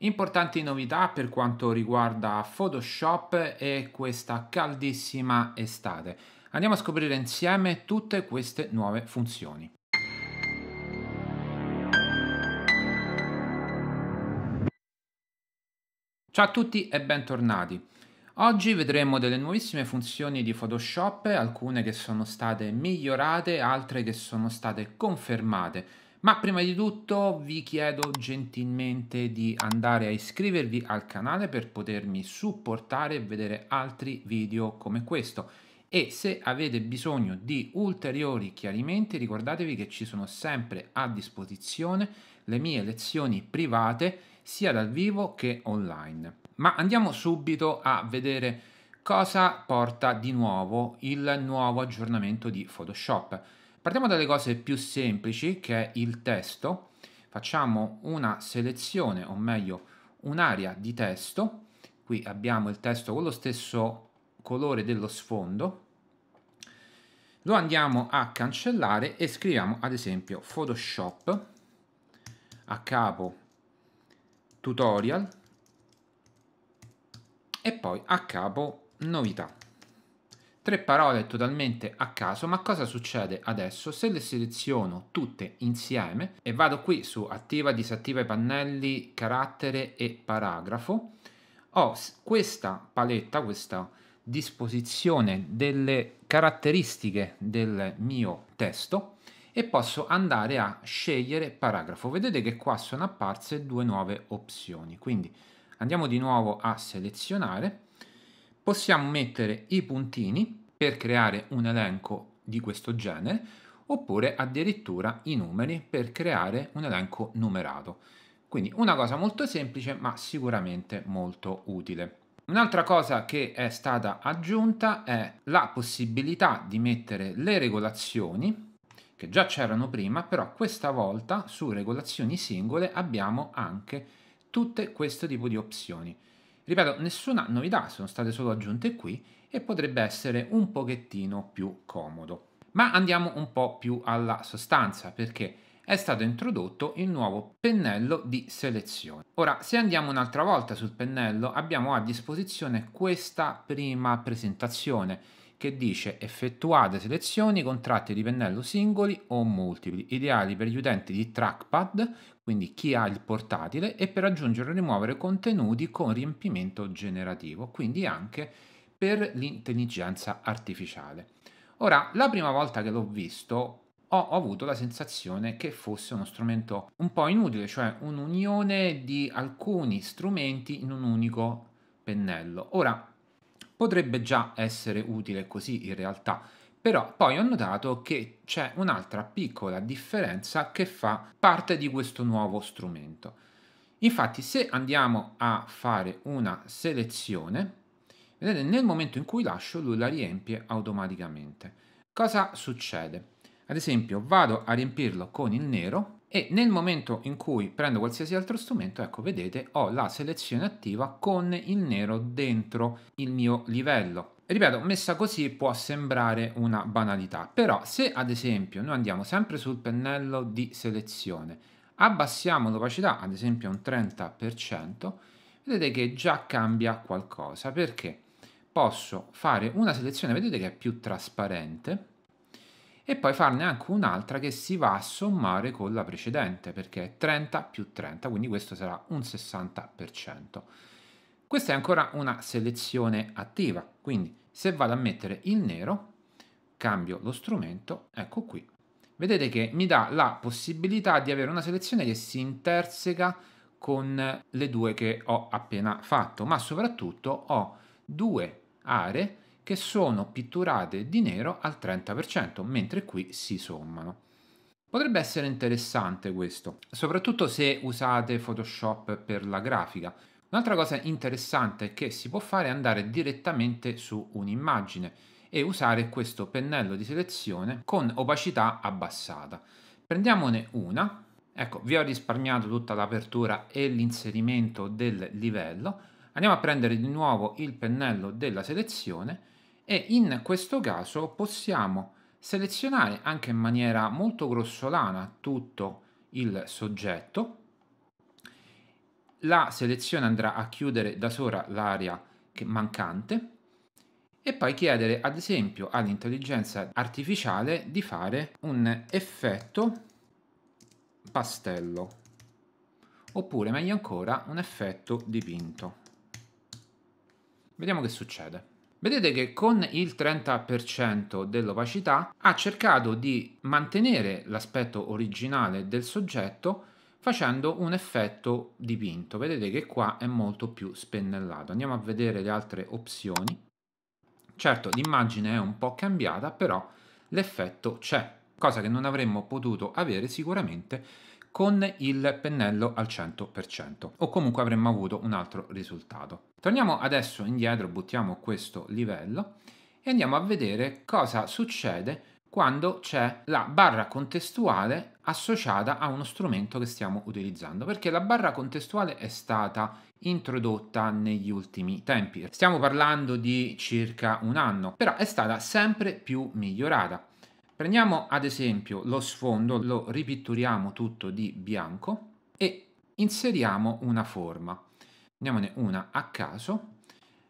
Importanti novità per quanto riguarda Photoshop e questa caldissima estate. Andiamo a scoprire insieme tutte queste nuove funzioni. Ciao a tutti e bentornati. Oggi vedremo delle nuovissime funzioni di Photoshop, alcune che sono state migliorate, altre che sono state confermate. Ma prima di tutto vi chiedo gentilmente di andare a iscrivervi al canale per potermi supportare e vedere altri video come questo. E se avete bisogno di ulteriori chiarimenti ricordatevi che ci sono sempre a disposizione le mie lezioni private sia dal vivo che online. Ma andiamo subito a vedere cosa porta di nuovo il nuovo aggiornamento di Photoshop. Partiamo dalle cose più semplici che è il testo. Facciamo una selezione, o meglio un'area di testo. Qui abbiamo il testo con lo stesso colore dello sfondo. Lo andiamo a cancellare e scriviamo ad esempio Photoshop a capo tutorial e poi a capo novità. Tre parole totalmente a caso, ma cosa succede adesso se le seleziono tutte insieme e vado qui su attiva, disattiva i pannelli, carattere e paragrafo, ho questa paletta, questa disposizione delle caratteristiche del mio testo e posso andare a scegliere paragrafo. Vedete che qua sono apparse due nuove opzioni, quindi andiamo di nuovo a selezionare possiamo mettere i puntini per creare un elenco di questo genere oppure addirittura i numeri per creare un elenco numerato. Quindi una cosa molto semplice ma sicuramente molto utile. Un'altra cosa che è stata aggiunta è la possibilità di mettere le regolazioni che già c'erano prima, però questa volta su regolazioni singole abbiamo anche tutte questo tipo di opzioni. Ripeto, nessuna novità, sono state solo aggiunte qui e potrebbe essere un pochettino più comodo. Ma andiamo un po' più alla sostanza perché è stato introdotto il nuovo pennello di selezione. Ora, se andiamo un'altra volta sul pennello, abbiamo a disposizione questa prima presentazione che dice effettuate selezioni con tratti di pennello singoli o multipli, ideali per gli utenti di trackpad quindi chi ha il portatile, e per aggiungere o rimuovere contenuti con riempimento generativo, quindi anche per l'intelligenza artificiale. Ora, la prima volta che l'ho visto ho avuto la sensazione che fosse uno strumento un po' inutile, cioè un'unione di alcuni strumenti in un unico pennello. Ora, potrebbe già essere utile così in realtà, però poi ho notato che c'è un'altra piccola differenza che fa parte di questo nuovo strumento. Infatti se andiamo a fare una selezione, vedete nel momento in cui lascio lui la riempie automaticamente. Cosa succede? Ad esempio vado a riempirlo con il nero e nel momento in cui prendo qualsiasi altro strumento, ecco vedete ho la selezione attiva con il nero dentro il mio livello ripeto, messa così può sembrare una banalità, però se ad esempio noi andiamo sempre sul pennello di selezione, abbassiamo l'opacità ad esempio a un 30%, vedete che già cambia qualcosa, perché posso fare una selezione, vedete che è più trasparente, e poi farne anche un'altra che si va a sommare con la precedente, perché è 30 più 30, quindi questo sarà un 60%. Questa è ancora una selezione attiva, quindi se vado a mettere il nero, cambio lo strumento, ecco qui, vedete che mi dà la possibilità di avere una selezione che si interseca con le due che ho appena fatto, ma soprattutto ho due aree che sono pitturate di nero al 30%, mentre qui si sommano. Potrebbe essere interessante questo, soprattutto se usate Photoshop per la grafica, Un'altra cosa interessante che si può fare è andare direttamente su un'immagine e usare questo pennello di selezione con opacità abbassata. Prendiamone una, ecco vi ho risparmiato tutta l'apertura e l'inserimento del livello, andiamo a prendere di nuovo il pennello della selezione e in questo caso possiamo selezionare anche in maniera molto grossolana tutto il soggetto la selezione andrà a chiudere da sola l'area mancante e poi chiedere ad esempio all'intelligenza artificiale di fare un effetto pastello oppure meglio ancora un effetto dipinto. Vediamo che succede. Vedete che con il 30% dell'opacità ha cercato di mantenere l'aspetto originale del soggetto facendo un effetto dipinto. Vedete che qua è molto più spennellato. Andiamo a vedere le altre opzioni. Certo, l'immagine è un po' cambiata, però l'effetto c'è, cosa che non avremmo potuto avere sicuramente con il pennello al 100% o comunque avremmo avuto un altro risultato. Torniamo adesso indietro, buttiamo questo livello e andiamo a vedere cosa succede quando c'è la barra contestuale associata a uno strumento che stiamo utilizzando, perché la barra contestuale è stata introdotta negli ultimi tempi. Stiamo parlando di circa un anno, però è stata sempre più migliorata. Prendiamo ad esempio lo sfondo, lo ripitturiamo tutto di bianco e inseriamo una forma. Prendiamone una a caso.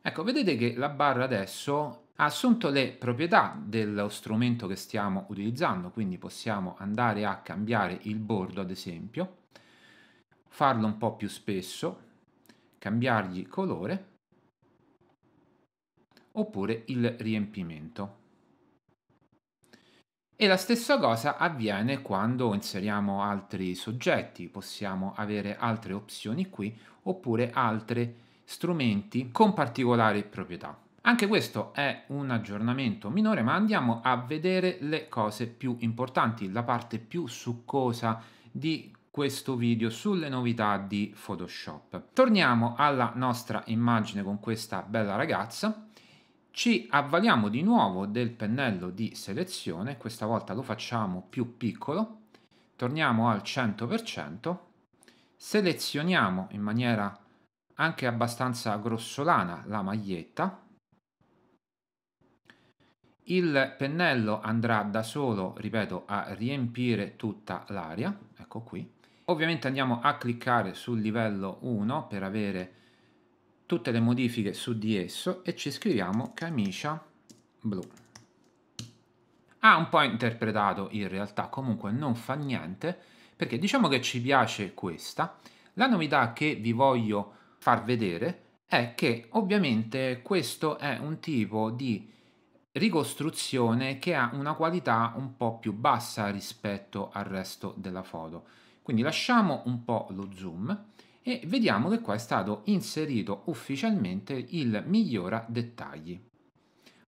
Ecco, vedete che la barra adesso ha assunto le proprietà dello strumento che stiamo utilizzando, quindi possiamo andare a cambiare il bordo ad esempio, farlo un po' più spesso, cambiargli colore oppure il riempimento. E la stessa cosa avviene quando inseriamo altri soggetti, possiamo avere altre opzioni qui oppure altri strumenti con particolari proprietà. Anche questo è un aggiornamento minore, ma andiamo a vedere le cose più importanti, la parte più succosa di questo video sulle novità di Photoshop. Torniamo alla nostra immagine con questa bella ragazza. Ci avvaliamo di nuovo del pennello di selezione, questa volta lo facciamo più piccolo. Torniamo al 100%, selezioniamo in maniera anche abbastanza grossolana la maglietta il pennello andrà da solo, ripeto, a riempire tutta l'aria, ecco qui. Ovviamente andiamo a cliccare sul livello 1 per avere tutte le modifiche su di esso e ci scriviamo camicia blu. Ha un po' interpretato in realtà, comunque non fa niente, perché diciamo che ci piace questa. La novità che vi voglio far vedere è che ovviamente questo è un tipo di ricostruzione che ha una qualità un po' più bassa rispetto al resto della foto. Quindi lasciamo un po' lo zoom e vediamo che qua è stato inserito ufficialmente il migliora dettagli.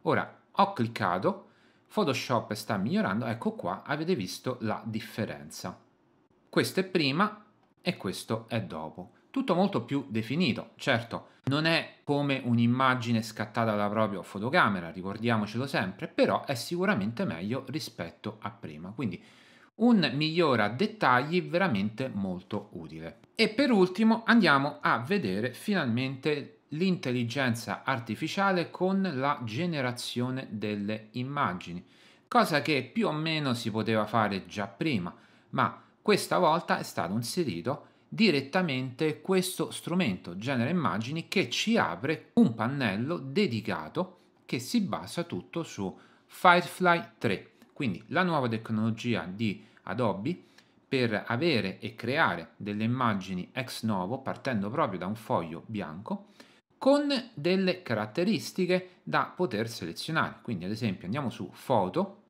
Ora ho cliccato, Photoshop sta migliorando, ecco qua avete visto la differenza. Questo è prima e questo è dopo tutto molto più definito. Certo, non è come un'immagine scattata dalla propria fotocamera, ricordiamocelo sempre, però è sicuramente meglio rispetto a prima. Quindi un migliore a dettagli veramente molto utile. E per ultimo andiamo a vedere finalmente l'intelligenza artificiale con la generazione delle immagini, cosa che più o meno si poteva fare già prima, ma questa volta è stato inserito direttamente questo strumento genera immagini che ci apre un pannello dedicato che si basa tutto su Firefly 3 quindi la nuova tecnologia di Adobe per avere e creare delle immagini ex novo partendo proprio da un foglio bianco con delle caratteristiche da poter selezionare quindi ad esempio andiamo su foto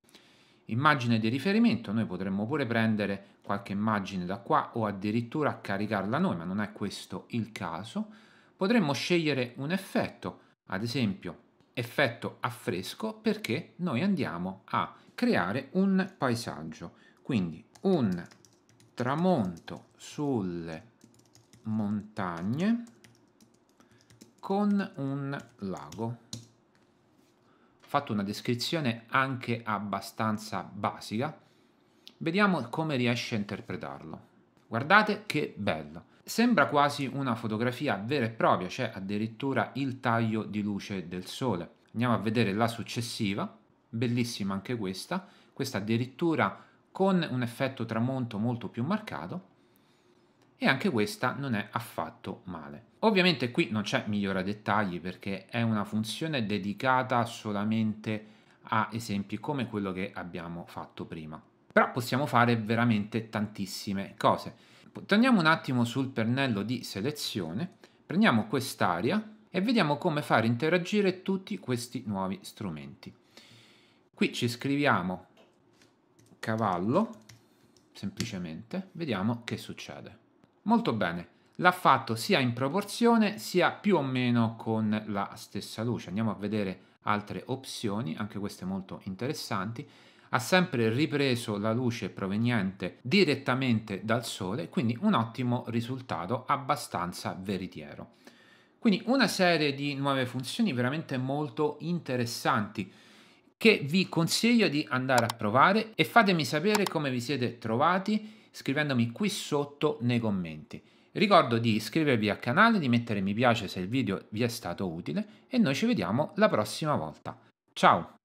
immagine di riferimento noi potremmo pure prendere qualche immagine da qua o addirittura caricarla noi, ma non è questo il caso, potremmo scegliere un effetto, ad esempio effetto affresco perché noi andiamo a creare un paesaggio, quindi un tramonto sulle montagne con un lago. Ho fatto una descrizione anche abbastanza basica, Vediamo come riesce a interpretarlo. Guardate che bello! Sembra quasi una fotografia vera e propria, c'è cioè addirittura il taglio di luce del sole. Andiamo a vedere la successiva, bellissima anche questa, questa addirittura con un effetto tramonto molto più marcato e anche questa non è affatto male. Ovviamente qui non c'è migliora dettagli perché è una funzione dedicata solamente a esempi come quello che abbiamo fatto prima però possiamo fare veramente tantissime cose. Torniamo un attimo sul pennello di selezione, prendiamo quest'area e vediamo come far interagire tutti questi nuovi strumenti. Qui ci scriviamo cavallo, semplicemente, vediamo che succede. Molto bene, l'ha fatto sia in proporzione sia più o meno con la stessa luce. Andiamo a vedere altre opzioni, anche queste molto interessanti ha sempre ripreso la luce proveniente direttamente dal sole, quindi un ottimo risultato abbastanza veritiero. Quindi una serie di nuove funzioni veramente molto interessanti che vi consiglio di andare a provare e fatemi sapere come vi siete trovati scrivendomi qui sotto nei commenti. Ricordo di iscrivervi al canale, di mettere mi piace se il video vi è stato utile e noi ci vediamo la prossima volta. Ciao!